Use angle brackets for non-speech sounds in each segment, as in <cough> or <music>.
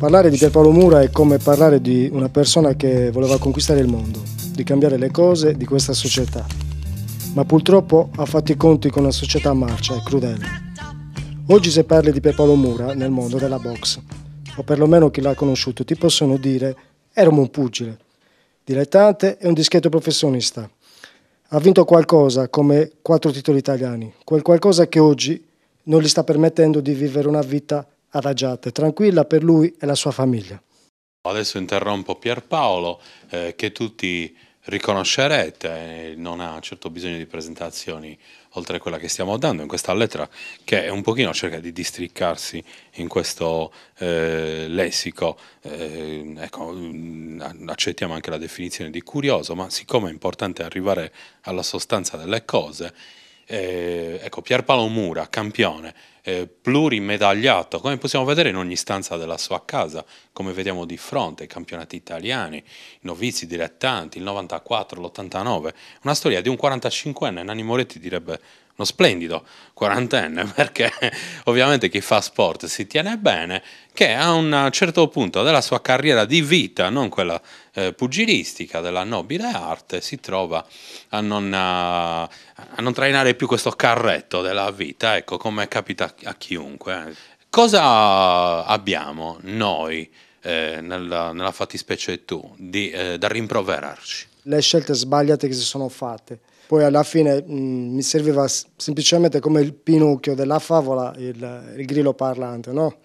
Parlare di Pierpaolo Mura è come parlare di una persona che voleva conquistare il mondo, di cambiare le cose di questa società. Ma purtroppo ha fatto i conti con una società a marcia e crudele. Oggi se parli di Pierpaolo Mura nel mondo della box, o perlomeno chi l'ha conosciuto, ti possono dire eravamo un pugile, dilettante e un dischetto professionista. Ha vinto qualcosa come quattro titoli italiani, quel qualcosa che oggi non gli sta permettendo di vivere una vita adagiate, tranquilla per lui e la sua famiglia. Adesso interrompo Pierpaolo eh, che tutti riconoscerete, eh, non ha certo bisogno di presentazioni oltre a quella che stiamo dando in questa lettera, che è un pochino cerca di districcarsi in questo eh, lessico. Eh, ecco, mm, accettiamo anche la definizione di curioso, ma siccome è importante arrivare alla sostanza delle cose, eh, ecco, Pierpaolo Mura, campione, eh, plurimedagliato, come possiamo vedere in ogni stanza della sua casa, come vediamo di fronte, i campionati italiani, i novizi, i dilettanti, il 94, l'89, una storia di un 45enne, Nanni Moretti direbbe uno splendido quarantenne, <laughs> perché ovviamente chi fa sport si tiene bene, che a un certo punto della sua carriera di vita, non quella eh, pugilistica, della nobile arte, si trova a non, a, a non trainare più questo carretto della vita, ecco, come capita a chiunque. Cosa abbiamo noi? Eh, nella, nella, fattispecie tu, di, eh, da rimproverarci? Le scelte sbagliate che si sono fatte. Poi alla fine mh, mi serviva semplicemente come il pinocchio della favola, il, il grillo parlante, no?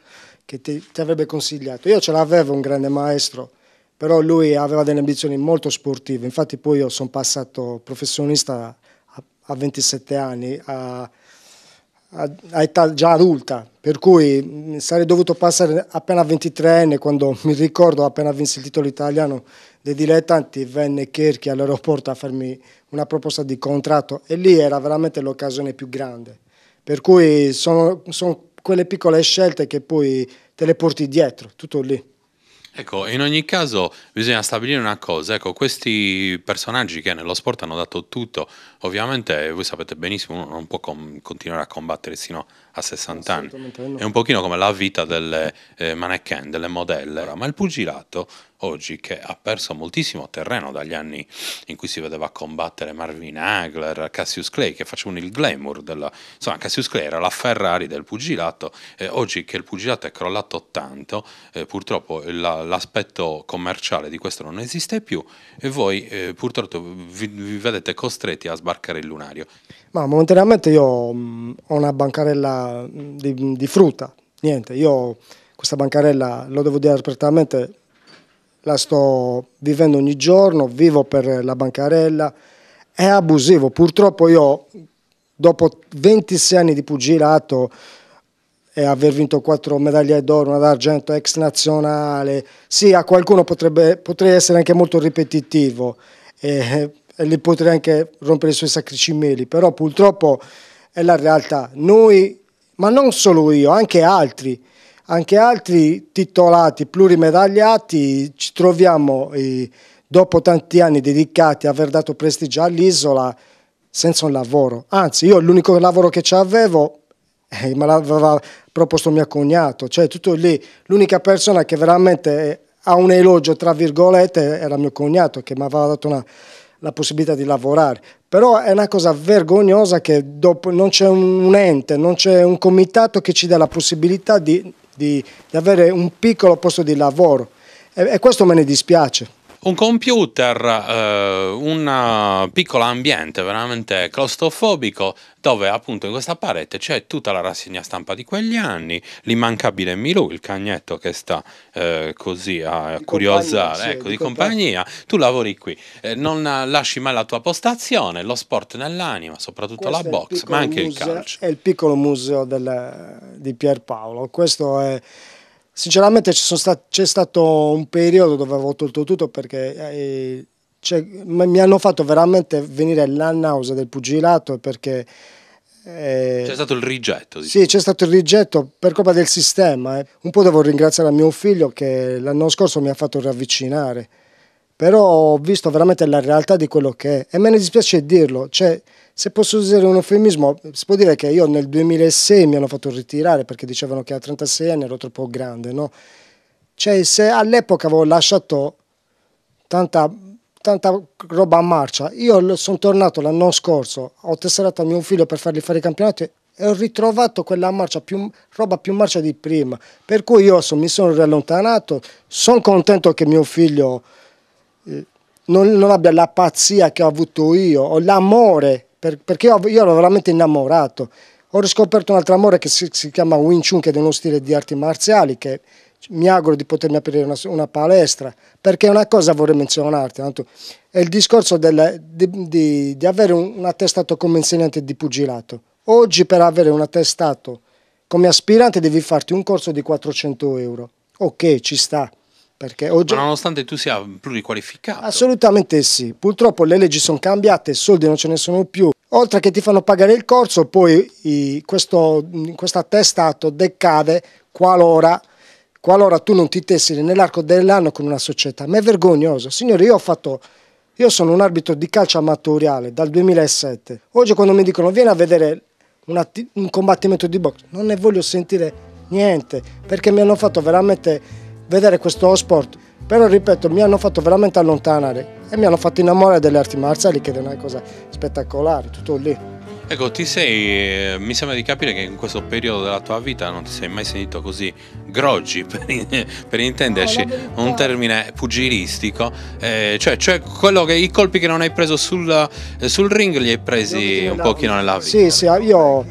che ti, ti, avrebbe consigliato. Io ce l'avevo un grande maestro, però lui aveva delle ambizioni molto sportive, infatti poi io sono passato professionista a, a 27 anni, a, a età già adulta, per cui mm, sarei dovuto passare appena 23enne, quando <laughs> mi ricordo appena vinse il titolo italiano dei dilettanti, venne Cherchi all'aeroporto a farmi una proposta di contratto e lì era veramente l'occasione più grande. Per cui sono, sono quelle piccole scelte che poi te le porti dietro, tutto lì. Ecco, in ogni caso bisogna stabilire una cosa, ecco, questi personaggi che nello sport hanno dato tutto, ovviamente voi sapete benissimo, uno non può com- continuare a combattere sino a 60 anni. No. È un pochino come la vita delle eh, mannequin, delle modelle, ma il pugilato oggi che ha perso moltissimo terreno dagli anni in cui si vedeva combattere Marvin Hagler, Cassius Clay che facevano il glamour della... insomma Cassius Clay era la Ferrari del pugilato e oggi che il pugilato è crollato tanto eh, purtroppo la, l'aspetto commerciale di questo non esiste più e voi eh, purtroppo vi, vi, vedete costretti a sbarcare il lunario. Ma momentaneamente io mh, mm, ho una bancarella di, di frutta, niente, io questa bancarella, lo devo dire apertamente, la sto vivendo ogni giorno, vivo per la bancarella, è abusivo, purtroppo io dopo 26 anni di pugilato e aver vinto 4 medaglie d'oro, una d'argento ex nazionale, sì a qualcuno potrebbe, potrei essere anche molto ripetitivo e, e li potrei anche rompere i suoi sacri cimeli, però purtroppo è la realtà, noi ma non solo io, anche altri, anche altri titolati plurimedagliati, ci troviamo eh, dopo tanti anni dedicati a aver dato prestigio all'isola senza un lavoro. Anzi, io l'unico lavoro che avevo eh, me l'aveva proposto mio cognato, cioè tutto lì, l'unica persona che veramente eh, ha un elogio, tra virgolette, era mio cognato che mi aveva dato una la possibilità di lavorare. Però è una cosa vergognosa che dopo non c'è un ente, non c'è un comitato che ci dà la possibilità di, di, di avere un piccolo posto di lavoro. e, e questo me ne dispiace un computer, eh, un piccolo ambiente veramente claustrofobico dove appunto in questa parete c'è tutta la rassegna stampa di quegli anni, l'immancabile Milou, il cagnetto che sta eh, così a di curiosare, compagnia, ecco, sì, di compagnia. compagnia. tu lavori qui, eh, non lasci mai la tua postazione, lo sport nell'anima, soprattutto Questo la box, ma anche museo, il calcio. È il piccolo museo del, di Pierpaolo, questo è Sinceramente c'è stato un periodo dove avevo tolto tutto perché eh, cioè, mi hanno fatto veramente venire la nausea del pugilato perché... Eh, c'è stato il rigetto. Sì, c'è stato il rigetto per colpa del sistema. Eh. Un po' devo ringraziare mio figlio che l'anno scorso mi ha fatto ravvicinare, però ho visto veramente la realtà di quello che è e me ne dispiace dirlo. Cioè, se posso usare un eufemismo, si può dire che io nel 2006 mi hanno fatto ritirare perché dicevano che a 36 anni ero troppo grande, no? Cioè, se all'epoca avevo lasciato tanta, tanta roba a marcia, io sono tornato l'anno scorso, ho tesserato a mio figlio per fargli fare i campionati e ho ritrovato quella marcia più, roba più marcia di prima. Per cui io so, mi sono riallontanato, sono contento che mio figlio eh, non, non, abbia la pazzia che ho avuto io, o l'amore per, perché io, io, ero veramente innamorato. Ho riscoperto un altro amore che si, si chiama Wing Chun, che è uno stile di arti marziali, che mi auguro di potermi aprire una, una palestra, perché una cosa vorrei menzionarti, tanto, è il discorso del, di, di, di, avere un, un attestato come insegnante di pugilato. Oggi per avere un attestato come aspirante devi farti un corso di 400 euro. Ok, ci sta perché oggi... Ma nonostante tu sia pluriqualificato. Assolutamente sì. Purtroppo le leggi sono cambiate, soldi non ce ne sono più. Oltre che ti fanno pagare il corso, poi i, questo, questo attestato decade qualora qualora tu non ti tessili nell'arco dell'anno con una società. Ma è vergognoso. Signori, io, fatto, io sono un arbitro di calcio amatoriale dal 2007. Oggi quando mi dicono vieni a vedere un, un combattimento di boxe, non ne voglio sentire niente, perché mi hanno fatto veramente vedere questo sport. Però ripeto, mi hanno fatto veramente allontanare e mi hanno fatto innamorare delle arti marziali che è una cosa spettacolare, tutto lì. Ecco, ti sei, eh, mi sembra di capire che in questo periodo della tua vita non ti sei mai sentito così groggi, <laughs> per, per intenderci, no, un termine pugilistico, eh, cioè, cioè che, i colpi che non hai preso sul, sul ring li hai presi un pochino nella vita. Sì, sì, ah, io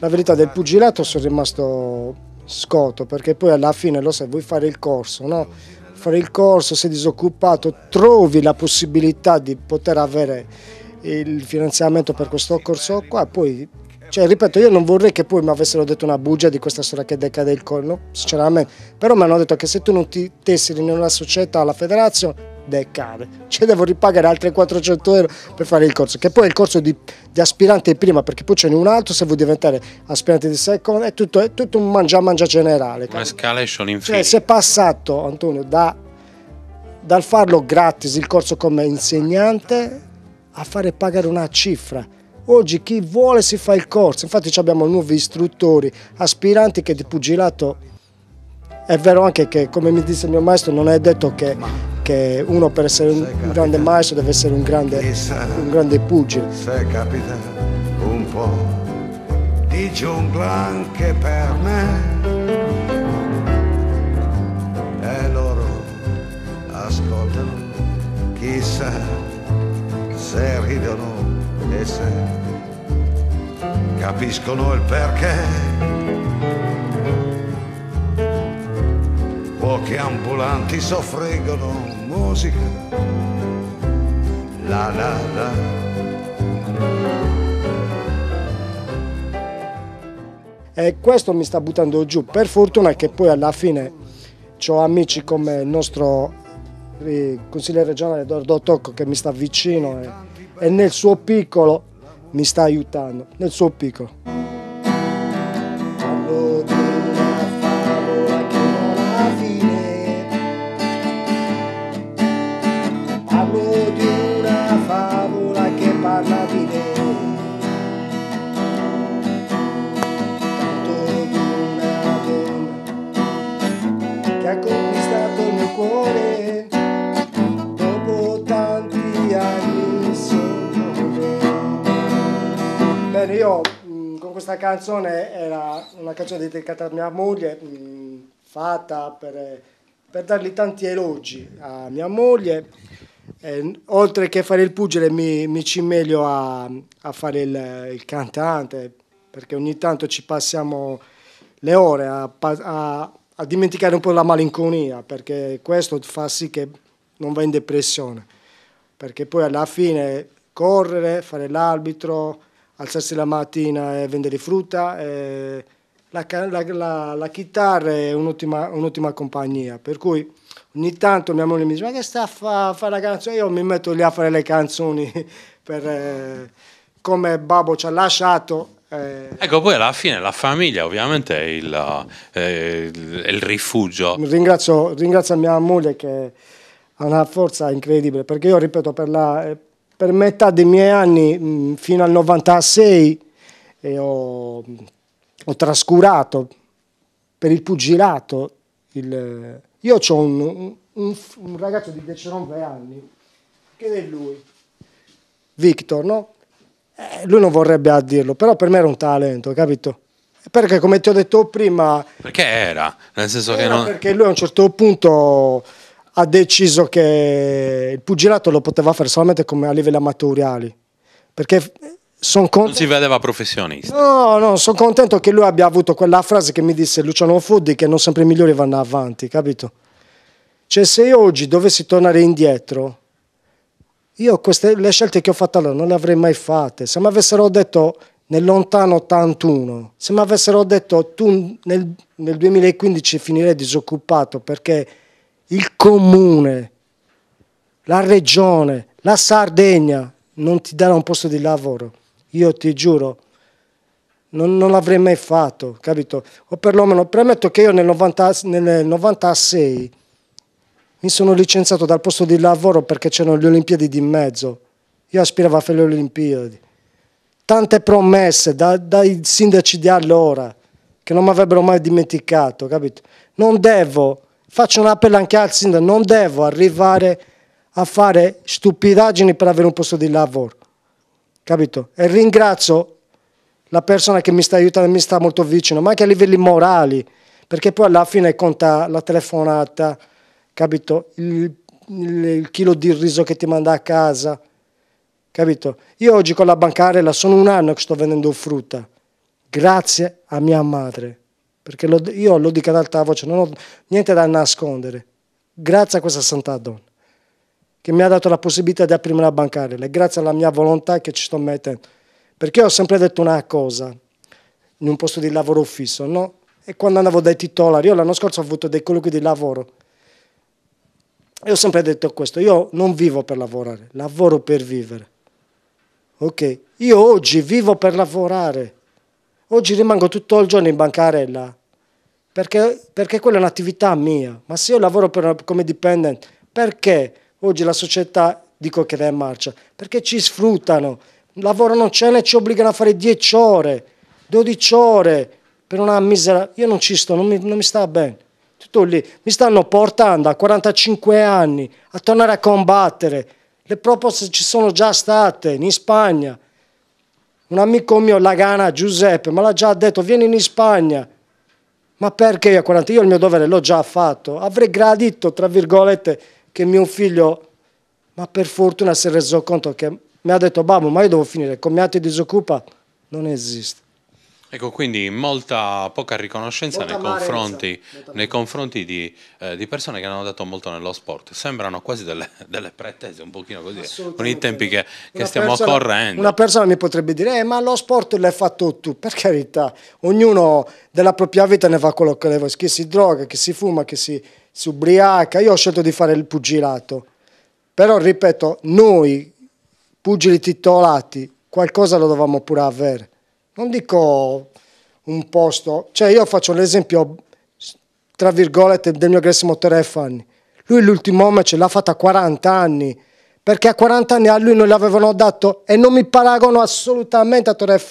la verità del pugilato sono rimasto scoto, perché poi alla fine lo sai, vuoi fare il corso, no? Fare il corso, sei disoccupato, trovi la possibilità di poter avere il finanziamento per questo corso qua, poi cioè, ripeto, io non vorrei che poi mi avessero detto una bugia di questa storia che decade il collo, sinceramente, però mi hanno detto che se tu non ti tesseri in una società, alla federazione, decade. Cioè devo ripagare altri 400 euro per fare il corso, che poi è il corso di, di aspirante prima, perché poi ce n'è un altro se vuoi diventare aspirante di seconda, è tutto, è tutto un mangia-mangia generale. Una escalation infinita. Cioè se è passato, Antonio, da, dal farlo gratis il corso come insegnante a fare pagare una cifra. Oggi chi vuole si fa il corso, infatti abbiamo nuovi istruttori, aspiranti che di pugilato è vero anche che, come mi disse il mio maestro, non è detto che perché uno per essere un grande maestro deve essere un grande, Chissà, un grande pugile. Se capita un po' di giungla anche per me e loro ascoltano, chissà se ridono e se capiscono il perché che ambulanti soffreggono musica. La la la. E questo mi sta buttando giù, per fortuna che poi alla fine ho amici come il nostro eh, consigliere regionale Dordo Tocco che mi sta vicino e, e nel suo piccolo mi sta aiutando, nel suo piccolo. parlo di una favola che parla di me. Tanto di una donna che ha conquistato il mio cuore. Dopo tanti anni sono me. Bene, io mm, con questa canzone era una canzone dedicata a mia moglie, mm, fatta per eh, per dargli tanti elogi a mia moglie eh, oltre che fare il pugile mi, mi cimelio a, a fare il, il, cantante, perché ogni tanto ci passiamo le ore a, a, a dimenticare un po' la malinconia, perché questo fa sì che non va in depressione, perché poi alla fine correre, fare l'arbitro, alzarsi la mattina e vendere frutta. E eh, la, la, la, la, chitarra è un'ottima, un compagnia, per cui Ogni tanto mia moglie mi dice, ma che sta a fare la canzone? Io mi metto lì a fare le canzoni <laughs> per, eh, come Babbo ci ha lasciato eh. Ecco, poi alla fine la famiglia ovviamente è eh, il, è il, rifugio. Ringrazio, ringrazio, mia moglie che ha una forza incredibile, perché io ripeto, per, la, per metà dei miei anni, fino al 96, eh, ho, ho, trascurato per il pugilato il, io ho un, un, un ragazzo di 19 anni, che è lui, Victor, no? Eh, lui non vorrebbe a dirlo, però per me era un talento, capito? Perché come ti ho detto prima... Perché era? Nel senso era che non... Perché lui a un certo punto ha deciso che il pugilato lo poteva fare solamente come a livelli amatoriali. Perché Son Non si vedeva professionista. No, no, sono contento che lui abbia avuto quella frase che mi disse Luciano Fuddi che non sempre i migliori vanno avanti, capito? Cioè se io oggi dovessi tornare indietro, io queste, le scelte che ho fatto allora non le avrei mai fatte. Se mi avessero detto nel lontano 81, se mi avessero detto tu nel, nel 2015 finirei disoccupato perché il comune, la regione, la Sardegna non ti darà un posto di lavoro io ti giuro, non, non l'avrei mai fatto, capito? O perlomeno, premetto che io nel, 90, nel 96 mi sono licenziato dal posto di lavoro perché c'erano le Olimpiadi di mezzo. Io aspiravo a fare le Olimpiadi. Tante promesse da, dai sindaci di allora che non mi avrebbero mai dimenticato, capito? Non devo, faccio un appello anche al sindaco, non devo arrivare a fare stupidaggini per avere un posto di lavoro capito? E ringrazio la persona che mi sta aiutando, mi sta molto vicino, ma anche a livelli morali, perché poi alla fine conta la telefonata, capito? Il, il, il chilo di riso che ti manda a casa, capito? Io oggi con la bancarella sono un anno che sto vendendo frutta, grazie a mia madre, perché lo, io lo dico ad alta voce, non ho niente da nascondere, grazie a questa santa donna che mi ha dato la possibilità di aprire la bancarella, è grazie alla mia volontà che ci sto mettendo. Perché ho sempre detto una cosa, in un posto di lavoro fisso, no? E quando andavo dai titolari, io l'anno scorso ho avuto dei colloqui di lavoro, e ho sempre detto questo, io non vivo per lavorare, lavoro per vivere. Ok, io oggi vivo per lavorare, oggi rimango tutto il giorno in bancarella, perché, perché quella è un'attività mia, ma se io lavoro per, come dipendente, perché Oggi la società, dico che è in marcia, perché ci sfruttano, lavorano cene e ci obbligano a fare 10 ore, 12 ore per una misera... Io non ci sto, non mi, non mi sta bene. Tutto lì. Mi stanno portando a 45 anni a tornare a combattere. Le proposte ci sono già state in Spagna. Un amico mio, Lagana Giuseppe, me l'ha già detto, vieni in Spagna. Ma perché io a 40? Io il mio dovere l'ho già fatto. Avrei gradito, tra virgolette, che mio figlio, ma per fortuna si è reso conto che mi ha detto babbo ma io devo finire, commiato e disoccupa non esiste. Ecco, quindi molta poca riconoscenza molta nei, confronti, nei confronti di, eh, di, persone che hanno dato molto nello sport. Sembrano quasi delle, <laughs> delle pretese, un pochino così, con i tempi che, che stiamo persona, correndo. Una persona mi potrebbe dire, eh, ma lo sport l'hai fatto tu, per carità. Ognuno della propria vita ne fa quello che le vuole, chi si droga, chi si fuma, chi si, si ubriaca. Io ho scelto di fare il pugilato. Però, ripeto, noi, pugili titolati, qualcosa lo dovevamo pure avere non dico un posto, cioè io faccio l'esempio, tra virgolette, del mio grandissimo Teref anni. Lui l'ultimo match l'ha fatta a 40 anni, perché a 40 anni a lui non l'avevano dato e non mi paragono assolutamente a Teref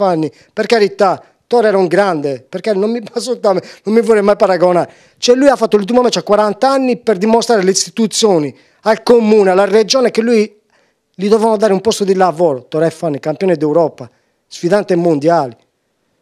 per carità. Torre era un grande, perché non mi, <laughs> non mi vorrei mai paragonare. Cioè lui ha fatto l'ultimo match a 40 anni per dimostrare alle istituzioni, al comune, alla regione che lui gli dovevano dare un posto di lavoro. Torre campione d'Europa, sfidante mondiale,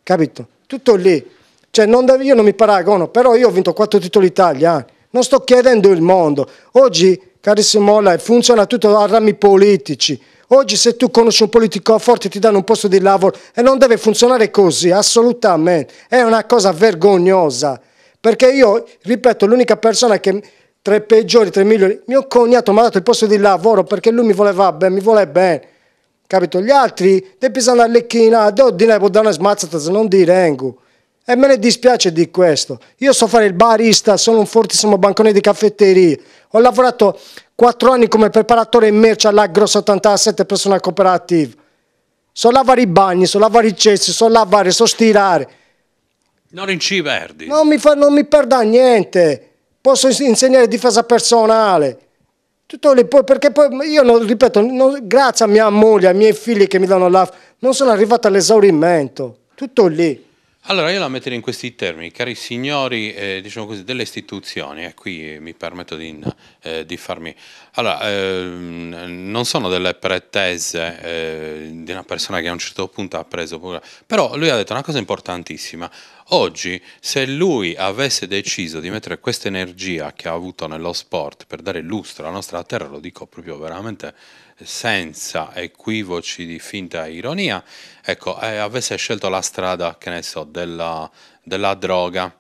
capito? Tutto lì. Cioè, non da, io non mi paragono, però io ho vinto quattro titoli italiani. Eh. Non sto chiedendo il mondo. Oggi, carissimo funziona tutto a rami politici. Oggi se tu conosci un politico forte ti danno un posto di lavoro e non deve funzionare così, assolutamente. È una cosa vergognosa. Perché io, ripeto, l'unica persona che tra i peggiori, tra i migliori, mio cognato mi ha dato il posto di lavoro perché lui mi voleva bene, mi vuole bene capito? Gli altri, te pisano a lecchina, devo dire, può dare una smazzata se non di eh, E me ne dispiace di questo. Io so fare il barista, sono un fortissimo bancone di caffetterie. Ho lavorato quattro anni come preparatore in merce 87 77 Personal cooperativa. So lavare i bagni, so lavare i cessi, so lavare, so stirare. Non inciverdi. Non mi, fa, non mi perda niente. Posso insegnare difesa personale. Tutto lì, perché poi io non, ripeto, non, grazie a mia moglie, ai miei figli che mi danno la... non sono arrivato all'esaurimento, tutto lì. Allora io la metterei in questi termini, cari signori eh, diciamo così, delle istituzioni, e eh, qui mi permetto di, eh, di farmi... Allora, ehm, non sono delle pretese eh, di una persona che a un certo punto ha preso... Però lui ha detto una cosa importantissima, Oggi, se lui avesse deciso di mettere questa energia che ha avuto nello sport per dare lustro alla nostra terra, lo dico proprio veramente senza equivoci di finta ironia, ecco, eh, avesse scelto la strada, che ne so, della, della droga,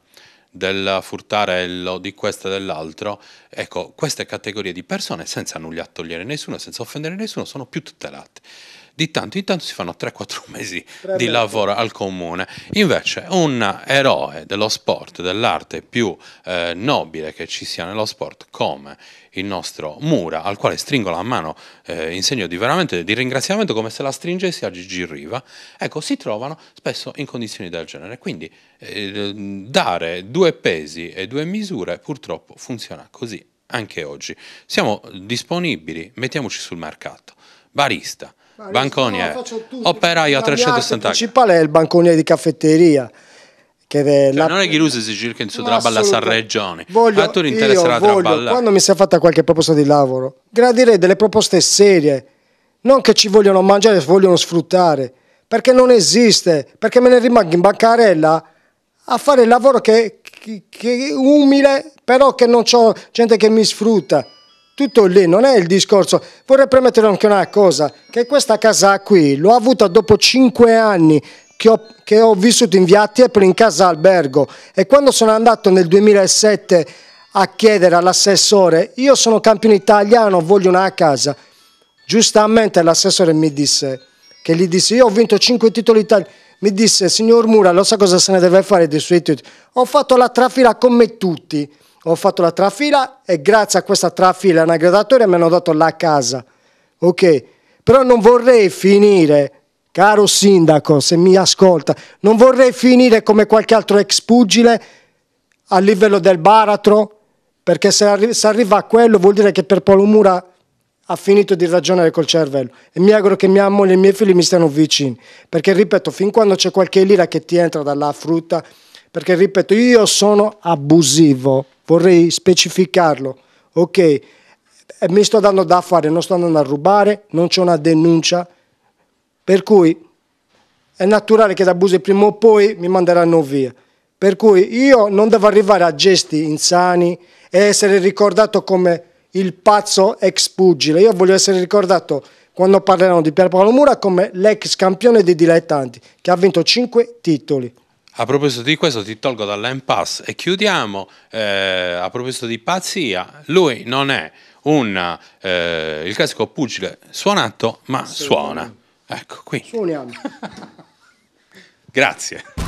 del furtarello, di questo e dell'altro, ecco, queste categorie di persone, senza nulla togliere nessuno, senza offendere nessuno, sono più tutelate di tanto in tanto si fanno 3-4 <laughs> mesi di lavoro al comune. Invece un eroe dello sport, dell'arte più eh, nobile che ci sia nello sport come il nostro Mura, al quale stringo la mano eh, in segno di veramente di ringraziamento come se la stringessi a Gigi Riva, ecco, si trovano spesso in condizioni del genere. Quindi eh, dare due pesi e due misure purtroppo funziona così anche oggi. Siamo disponibili, mettiamoci sul mercato. Barista, banconiere, eh. no, operaio a 360. Il principale è il banconiere di caffetteria. Che cioè, la... Non è che lui si circa in Sudraba alla Sarregione, voglio, a tu interesserà voglio, Quando mi si è fatta qualche proposta di lavoro, gradirei delle proposte serie, non che ci vogliono mangiare, vogliono sfruttare, perché non esiste, perché me ne rimango in bancarella a fare il lavoro che, che, che umile, però che non ho gente che mi sfrutta tutto lì, non è il discorso. Vorrei premettere anche una cosa, che questa casa qui l'ho avuta dopo cinque anni che ho, che ho, vissuto in via Attiepoli in casa albergo e quando sono andato nel 2007 a chiedere all'assessore io sono campione italiano, voglio una casa, giustamente l'assessore mi disse, che gli disse io ho vinto cinque titoli italiani, mi disse signor Mura lo sa cosa se ne deve fare di suoi titoli, ho fatto la trafila come tutti, ho fatto la trafila e grazie a questa trafila e una gradatoria mi hanno dato la casa. Ok, però non vorrei finire, caro sindaco, se mi ascolta, non vorrei finire come qualche altro ex pugile a livello del baratro, perché se, arri se arriva a quello vuol dire che per Paolo ha finito di ragionare col cervello e mi auguro che mia moglie e i miei figli mi stiano vicini, perché ripeto, fin quando c'è qualche lira che ti entra dalla frutta, perché ripeto, io sono abusivo, vorrei specificarlo, ok? Eh, mi sto dando da fare, non sto andando a rubare, non c'è una denuncia, per cui è naturale che da abusi prima o poi mi manderanno via. Per cui io non devo arrivare a gesti insani e essere ricordato come il pazzo ex pugile. Io voglio essere ricordato quando parleranno di Pierpaolo Mura come l'ex campione dei dilettanti che ha vinto 5 titoli. A proposito di questo ti tolgo dall'impasse e chiudiamo. Eh, a proposito di pazzia, lui non è un, eh, il classico pugile suonato, ma suona. Ecco, qui. Suoniamo. <laughs> Grazie.